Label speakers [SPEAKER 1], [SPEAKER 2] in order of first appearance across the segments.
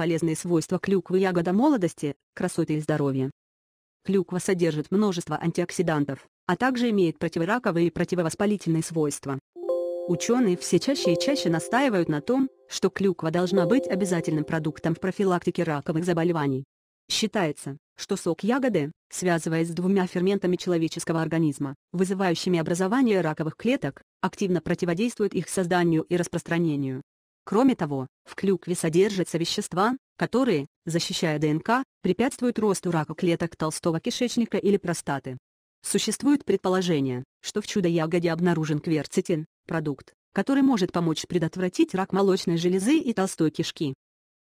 [SPEAKER 1] Полезные свойства клюквы ягода молодости, красоты и здоровья. Клюква содержит множество антиоксидантов, а также имеет противораковые и противовоспалительные свойства. Ученые все чаще и чаще настаивают на том, что клюква должна быть обязательным продуктом в профилактике раковых заболеваний. Считается, что сок ягоды, связываясь с двумя ферментами человеческого организма, вызывающими образование раковых клеток, активно противодействует их созданию и распространению, Кроме того, в клюкве содержатся вещества, которые, защищая ДНК, препятствуют росту рака клеток толстого кишечника или простаты. Существует предположение, что в чудо-ягоде обнаружен кверцетин, продукт, который может помочь предотвратить рак молочной железы и толстой кишки.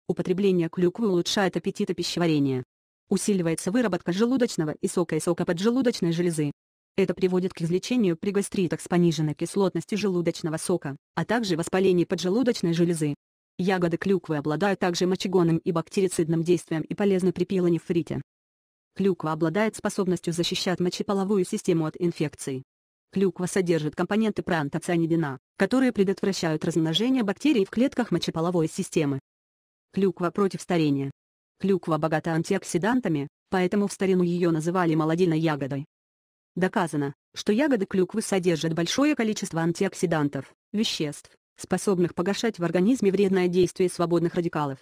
[SPEAKER 1] Употребление клюквы улучшает аппетит и пищеварение. Усиливается выработка желудочного и сока и сока поджелудочной железы, это приводит к излечению при гастритах с пониженной кислотностью желудочного сока, а также воспалению поджелудочной железы. Ягоды клюквы обладают также мочегонным и бактерицидным действием и полезны при пилонефрите. Клюква обладает способностью защищать мочеполовую систему от инфекций. Клюква содержит компоненты прантоцианидина, которые предотвращают размножение бактерий в клетках мочеполовой системы. Клюква против старения. Клюква богата антиоксидантами, поэтому в старину ее называли молодильной ягодой. Доказано, что ягоды клюквы содержат большое количество антиоксидантов, веществ, способных погашать в организме вредное действие свободных радикалов.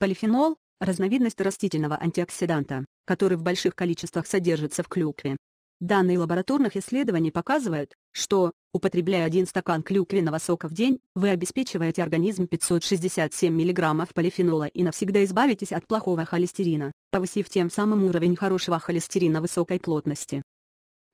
[SPEAKER 1] Полифенол – разновидность растительного антиоксиданта, который в больших количествах содержится в клюкве. Данные лабораторных исследований показывают, что, употребляя один стакан клюквенного сока в день, вы обеспечиваете организм 567 мг полифенола и навсегда избавитесь от плохого холестерина, повысив тем самым уровень хорошего холестерина высокой плотности.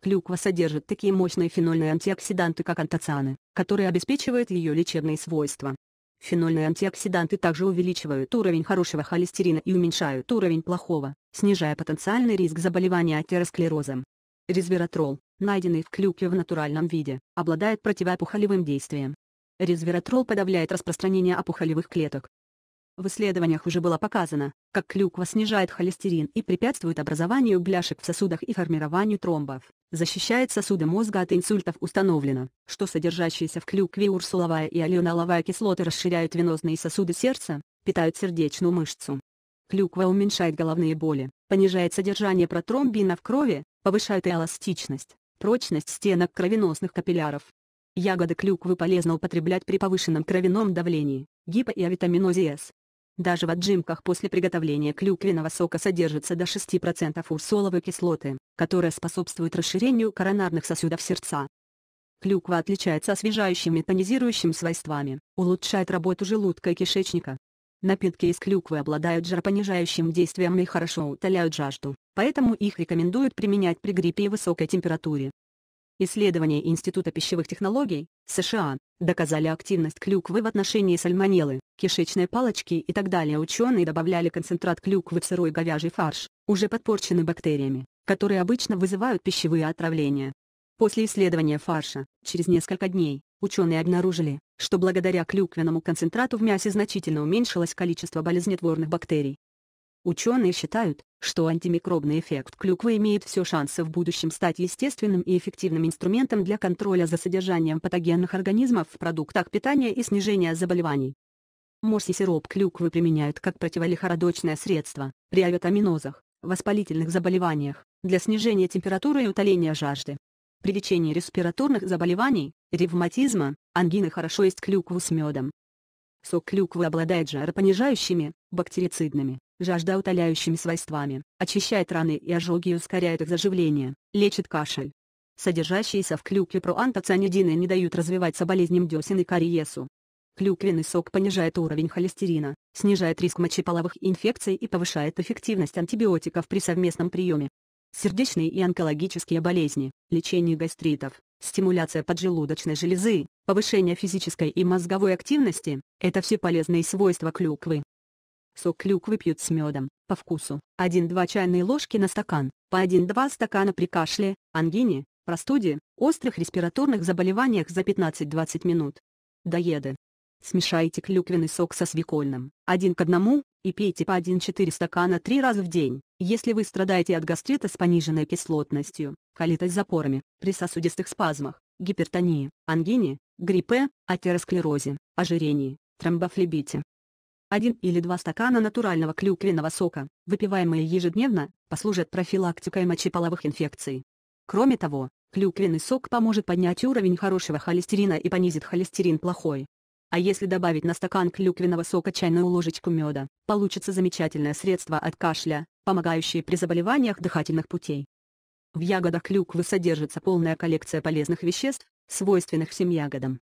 [SPEAKER 1] Клюква содержит такие мощные фенольные антиоксиданты, как антоцианы, которые обеспечивают ее лечебные свойства. Фенольные антиоксиданты также увеличивают уровень хорошего холестерина и уменьшают уровень плохого, снижая потенциальный риск заболевания атеросклерозом. Резвератрол, найденный в клюкве в натуральном виде, обладает противоопухолевым действием. Резвератрол подавляет распространение опухолевых клеток, в исследованиях уже было показано, как клюква снижает холестерин и препятствует образованию бляшек в сосудах и формированию тромбов, защищает сосуды мозга от инсультов установлено, что содержащиеся в клюкве урсуловая и алионаловая кислоты расширяют венозные сосуды сердца, питают сердечную мышцу. Клюква уменьшает головные боли, понижает содержание протромбина в крови, повышает эластичность, прочность стенок кровеносных капилляров. Ягоды клюквы полезно употреблять при повышенном кровяном давлении, гипо и авитаминозе С, даже в отжимках после приготовления клюквенного сока содержится до 6% урсоловой кислоты, которая способствует расширению коронарных сосудов сердца. Клюква отличается освежающими и тонизирующим свойствами, улучшает работу желудка и кишечника. Напитки из клюквы обладают жаропонижающим действием и хорошо утоляют жажду, поэтому их рекомендуют применять при гриппе и высокой температуре. Исследование Института пищевых технологий, США, доказали активность клюквы в отношении сальмонеллы, кишечной палочки и так далее. Ученые добавляли концентрат клюквы в сырой говяжий фарш, уже подпорченный бактериями, которые обычно вызывают пищевые отравления. После исследования фарша, через несколько дней, ученые обнаружили, что благодаря клюквенному концентрату в мясе значительно уменьшилось количество болезнетворных бактерий, Ученые считают, что антимикробный эффект клюквы имеет все шансы в будущем стать естественным и эффективным инструментом для контроля за содержанием патогенных организмов в продуктах питания и снижения заболеваний. Морс и сироп клюквы применяют как противолихорадочное средство при авитаминозах, воспалительных заболеваниях, для снижения температуры и утоления жажды. При лечении респираторных заболеваний, ревматизма, ангины хорошо есть клюкву с медом. Сок клюквы обладает жаропонижающими, бактерицидными, Жажда утоляющими свойствами, очищает раны и ожоги и ускоряет их заживление, лечит кашель. Содержащиеся в клюкве проантоцианидины не дают развиваться болезням десен и кариесу. Клюквенный сок понижает уровень холестерина, снижает риск мочеполовых инфекций и повышает эффективность антибиотиков при совместном приеме. Сердечные и онкологические болезни, лечение гастритов, стимуляция поджелудочной железы, повышение физической и мозговой активности – это все полезные свойства клюквы. Сок клюквы пьют с медом, по вкусу, 1-2 чайные ложки на стакан, по 1-2 стакана при кашле, ангине, простуде, острых респираторных заболеваниях за 15-20 минут. Доеды. Смешайте клюквенный сок со свекольным, один к одному, и пейте по 1-4 стакана 3 раза в день. Если вы страдаете от гастрита с пониженной кислотностью, колита с запорами, при сосудистых спазмах, гипертонии, ангине, гриппе, атеросклерозе, ожирении, тромбофлебите, один или два стакана натурального клюквенного сока, выпиваемые ежедневно, послужат профилактикой мочеполовых инфекций. Кроме того, клюквенный сок поможет поднять уровень хорошего холестерина и понизит холестерин плохой. А если добавить на стакан клюквенного сока чайную ложечку меда, получится замечательное средство от кашля, помогающее при заболеваниях дыхательных путей. В ягодах клюквы содержится полная коллекция полезных веществ, свойственных всем ягодам.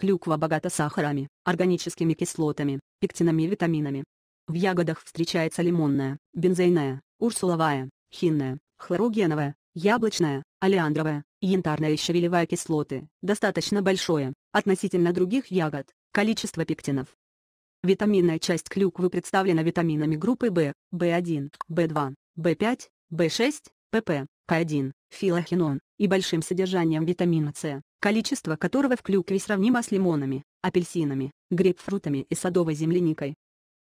[SPEAKER 1] Клюква богата сахарами, органическими кислотами, пектинами и витаминами. В ягодах встречается лимонная, бензойная, урсуловая, хинная, хлорогеновая, яблочная, алиандровая, янтарная и щавелевая кислоты. Достаточно большое, относительно других ягод, количество пектинов. Витаминная часть клюквы представлена витаминами группы В, В1, В2, В5, В6, ПП, к1, филохинон, и большим содержанием витамина С, количество которого в клюкве сравнимо с лимонами, апельсинами, грейпфрутами и садовой земляникой.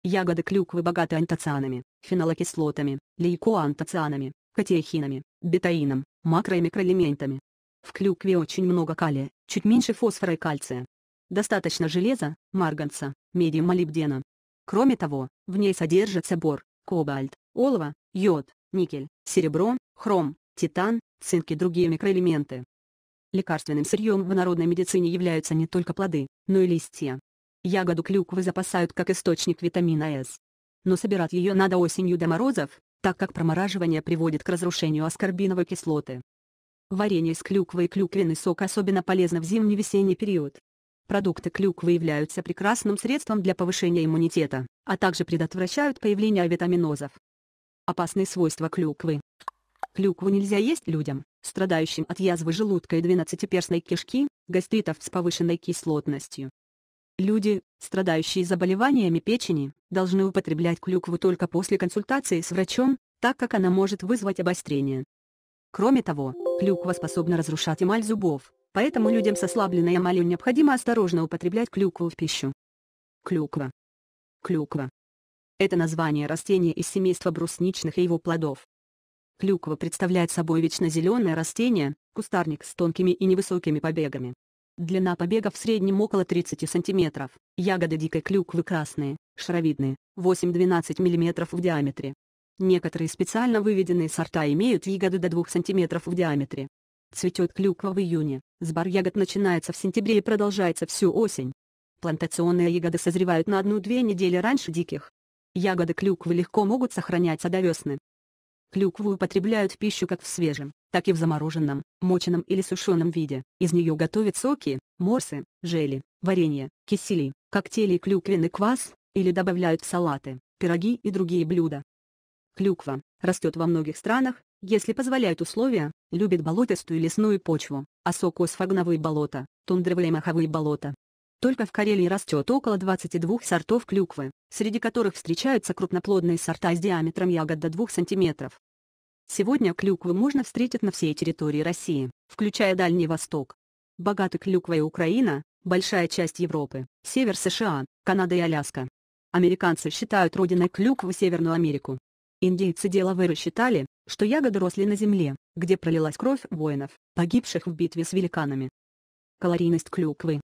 [SPEAKER 1] Ягоды клюквы богаты антоцианами, фенолокислотами, лейкоантоцианами, катехинами, бетаином, макро- и микроэлементами. В клюкве очень много калия, чуть меньше фосфора и кальция. Достаточно железа, марганца, меди и молибдена. Кроме того, в ней содержится бор, кобальт, олово, йод, никель, серебро, хром, титан, цинк и другие микроэлементы. Лекарственным сырьем в народной медицине являются не только плоды, но и листья. Ягоду клюквы запасают как источник витамина С. Но собирать ее надо осенью до морозов, так как промораживание приводит к разрушению аскорбиновой кислоты. Варенье из клюквы и клюквенный сок особенно полезно в зимний-весенний период. Продукты клюквы являются прекрасным средством для повышения иммунитета, а также предотвращают появление витаминозов. Опасные свойства клюквы Клюкву нельзя есть людям, страдающим от язвы желудка и двенадцатиперстной кишки, гастритов с повышенной кислотностью. Люди, страдающие заболеваниями печени, должны употреблять клюкву только после консультации с врачом, так как она может вызвать обострение. Кроме того, клюква способна разрушать эмаль зубов, поэтому людям с ослабленной эмалью необходимо осторожно употреблять клюкву в пищу. Клюква. Клюква. Это название растения из семейства брусничных и его плодов. Клюква представляет собой вечно зеленое растение, кустарник с тонкими и невысокими побегами. Длина побега в среднем около 30 см, ягоды дикой клюквы красные, шаровидные, 8-12 мм в диаметре. Некоторые специально выведенные сорта имеют ягоды до 2 см в диаметре. Цветет клюква в июне, сбор ягод начинается в сентябре и продолжается всю осень. Плантационные ягоды созревают на 1-2 недели раньше диких. Ягоды клюквы легко могут сохраняться до весны, Клюкву употребляют в пищу как в свежем, так и в замороженном, моченом или сушеном виде. Из нее готовят соки, морсы, жели, варенье, кисели, коктейли и клюквенный квас, или добавляют в салаты, пироги и другие блюда. Клюква растет во многих странах, если позволяют условия, любит болотистую лесную почву, а сокосфагновые болота, тундровые маховые болота, только в Карелии растет около 22 сортов клюквы, среди которых встречаются крупноплодные сорта с диаметром ягод до 2 см. Сегодня клюквы можно встретить на всей территории России, включая Дальний Восток. Богаты клюквой Украина, большая часть Европы, север США, Канада и Аляска. Американцы считают родиной клюквы Северную Америку. Индейцы Делаверы считали, что ягоды росли на земле, где пролилась кровь воинов, погибших в битве с великанами. Калорийность клюквы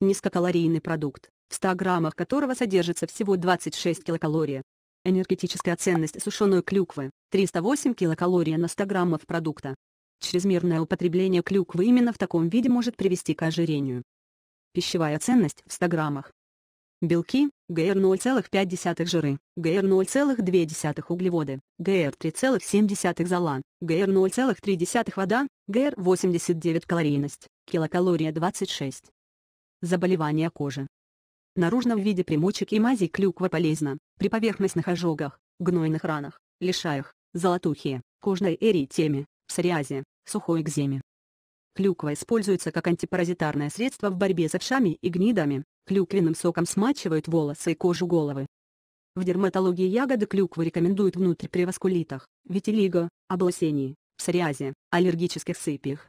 [SPEAKER 1] низкокалорийный продукт, в 100 граммах которого содержится всего 26 килокалорий. Энергетическая ценность сушеной клюквы – 308 килокалорий на 100 граммов продукта. Чрезмерное употребление клюквы именно в таком виде может привести к ожирению. Пищевая ценность в 100 граммах. Белки – ГР 0,5 жиры, ГР 0,2 углеводы, ГР 3,7 зола, ГР 0,3 вода, ГР 89 калорийность, килокалория 26. Заболевания кожи. Наружно в виде примочек и мазей клюква полезна, при поверхностных ожогах, гнойных ранах, лишаях, золотухе, кожной эритеме, псориазе, сухой экземе. Клюква используется как антипаразитарное средство в борьбе с овшами и гнидами, клюквенным соком смачивают волосы и кожу головы. В дерматологии ягоды клюквы рекомендуют внутрь при васкулитах, витилиго, облысении, псориазе, аллергических сыпях,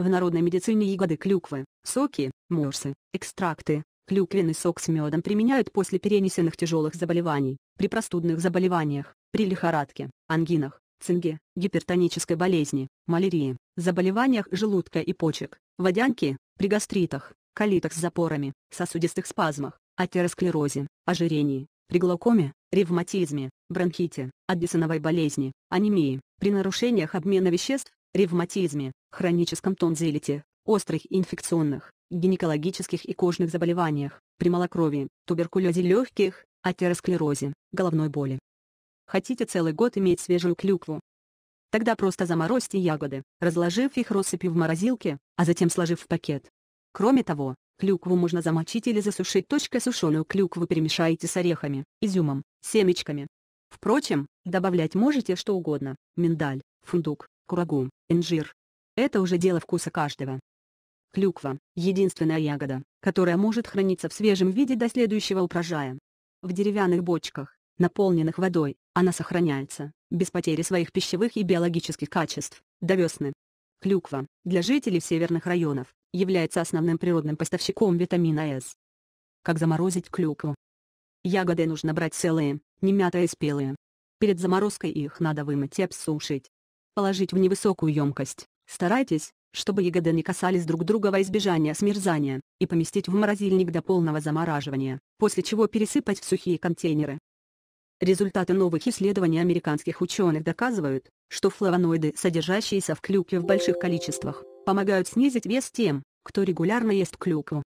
[SPEAKER 1] в народной медицине ягоды клюквы, соки, морсы, экстракты, клюквенный сок с медом применяют после перенесенных тяжелых заболеваний, при простудных заболеваниях, при лихорадке, ангинах, цинге, гипертонической болезни, малярии, заболеваниях желудка и почек, водянке, при гастритах, колитах с запорами, сосудистых спазмах, атеросклерозе, ожирении, при глаукоме, ревматизме, бронхите, аддисоновой болезни, анемии, при нарушениях обмена веществ, ревматизме, хроническом тонзиллите, острых инфекционных, гинекологических и кожных заболеваниях, при малокровии, туберкулезе легких, атеросклерозе, головной боли. Хотите целый год иметь свежую клюкву? Тогда просто заморозьте ягоды, разложив их россыпью в морозилке, а затем сложив в пакет. Кроме того, клюкву можно замочить или засушить. Сушеную клюкву перемешайте с орехами, изюмом, семечками. Впрочем, добавлять можете что угодно – миндаль, фундук, курагу, инжир, это уже дело вкуса каждого. Клюква – единственная ягода, которая может храниться в свежем виде до следующего урожая. В деревянных бочках, наполненных водой, она сохраняется, без потери своих пищевых и биологических качеств, до весны. Клюква, для жителей северных районов, является основным природным поставщиком витамина С. Как заморозить клюкву? Ягоды нужно брать целые, не мятые а спелые. Перед заморозкой их надо вымыть и обсушить. Положить в невысокую емкость, Старайтесь, чтобы ягоды не касались друг друга во избежание смерзания, и поместить в морозильник до полного замораживания, после чего пересыпать в сухие контейнеры. Результаты новых исследований американских ученых доказывают, что флавоноиды, содержащиеся в клюкве в больших количествах, помогают снизить вес тем, кто регулярно ест клюкву.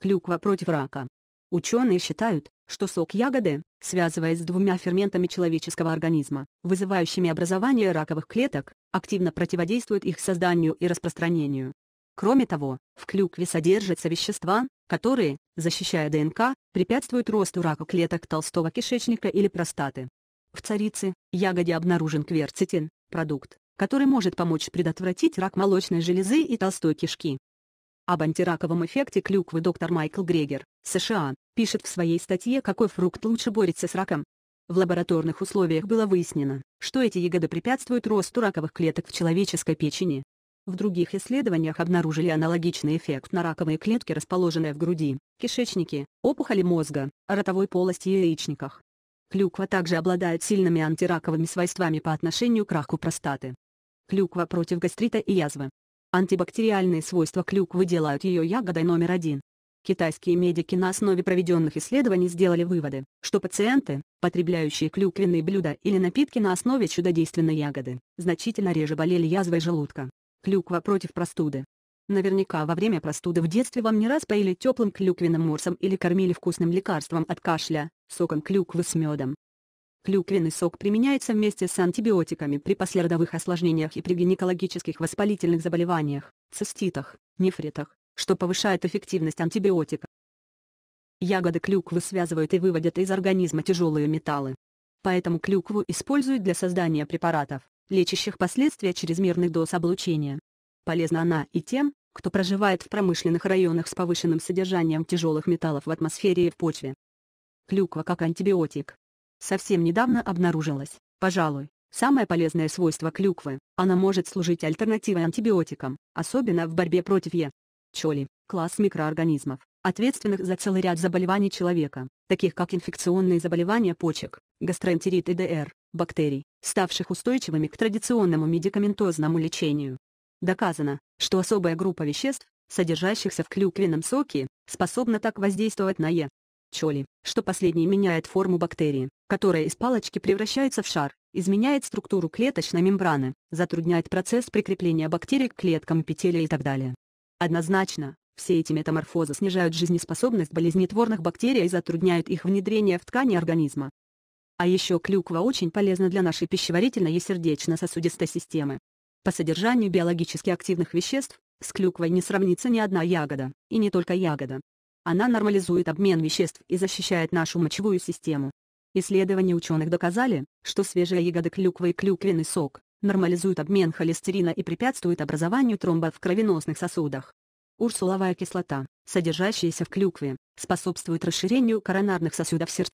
[SPEAKER 1] Клюква против рака. Ученые считают, что сок ягоды, связываясь с двумя ферментами человеческого организма, вызывающими образование раковых клеток, активно противодействует их созданию и распространению. Кроме того, в клюкве содержатся вещества, которые, защищая ДНК, препятствуют росту рака клеток толстого кишечника или простаты. В царице, ягоде обнаружен кверцетин, продукт, который может помочь предотвратить рак молочной железы и толстой кишки. Об антираковом эффекте клюквы доктор Майкл Грегер, США, пишет в своей статье «Какой фрукт лучше борется с раком». В лабораторных условиях было выяснено, что эти ягоды препятствуют росту раковых клеток в человеческой печени. В других исследованиях обнаружили аналогичный эффект на раковые клетки, расположенные в груди, кишечнике, опухоли мозга, ротовой полости и яичниках. Клюква также обладает сильными антираковыми свойствами по отношению к раку простаты. Клюква против гастрита и язвы, Антибактериальные свойства клюквы делают ее ягодой номер один. Китайские медики на основе проведенных исследований сделали выводы, что пациенты, потребляющие клюквенные блюда или напитки на основе чудодейственной ягоды, значительно реже болели язвой желудка. Клюква против простуды. Наверняка во время простуды в детстве вам не раз поили теплым клюквенным морсом или кормили вкусным лекарством от кашля, соком клюквы с медом, Клюквенный сок применяется вместе с антибиотиками при послеродовых осложнениях и при гинекологических воспалительных заболеваниях, циститах, нефритах, что повышает эффективность антибиотика. Ягоды клюквы связывают и выводят из организма тяжелые металлы. Поэтому клюкву используют для создания препаратов, лечащих последствия чрезмерных доз облучения. Полезна она и тем, кто проживает в промышленных районах с повышенным содержанием тяжелых металлов в атмосфере и в почве. Клюква как антибиотик совсем недавно обнаружилось, Пожалуй, самое полезное свойство клюквы, она может служить альтернативой антибиотикам, особенно в борьбе против Е. Чоли – класс микроорганизмов, ответственных за целый ряд заболеваний человека, таких как инфекционные заболевания почек, гастроэнтерит и ДР, бактерий, ставших устойчивыми к традиционному медикаментозному лечению. Доказано, что особая группа веществ, содержащихся в клюквенном соке, способна так воздействовать на Е. Чоли, что последний меняет форму бактерии, которая из палочки превращается в шар, изменяет структуру клеточной мембраны, затрудняет процесс прикрепления бактерий к клеткам эпителия и так далее. Однозначно, все эти метаморфозы снижают жизнеспособность болезнетворных бактерий и затрудняют их внедрение в ткани организма. А еще клюква очень полезна для нашей пищеварительной и сердечно-сосудистой системы. По содержанию биологически активных веществ, с клюквой не сравнится ни одна ягода, и не только ягода. Она нормализует обмен веществ и защищает нашу мочевую систему. Исследования ученых доказали, что свежие ягоды клюквы и клюквенный сок нормализуют обмен холестерина и препятствуют образованию тромбов в кровеносных сосудах. Урсуловая кислота, содержащаяся в клюкве, способствует расширению коронарных сосудов сердца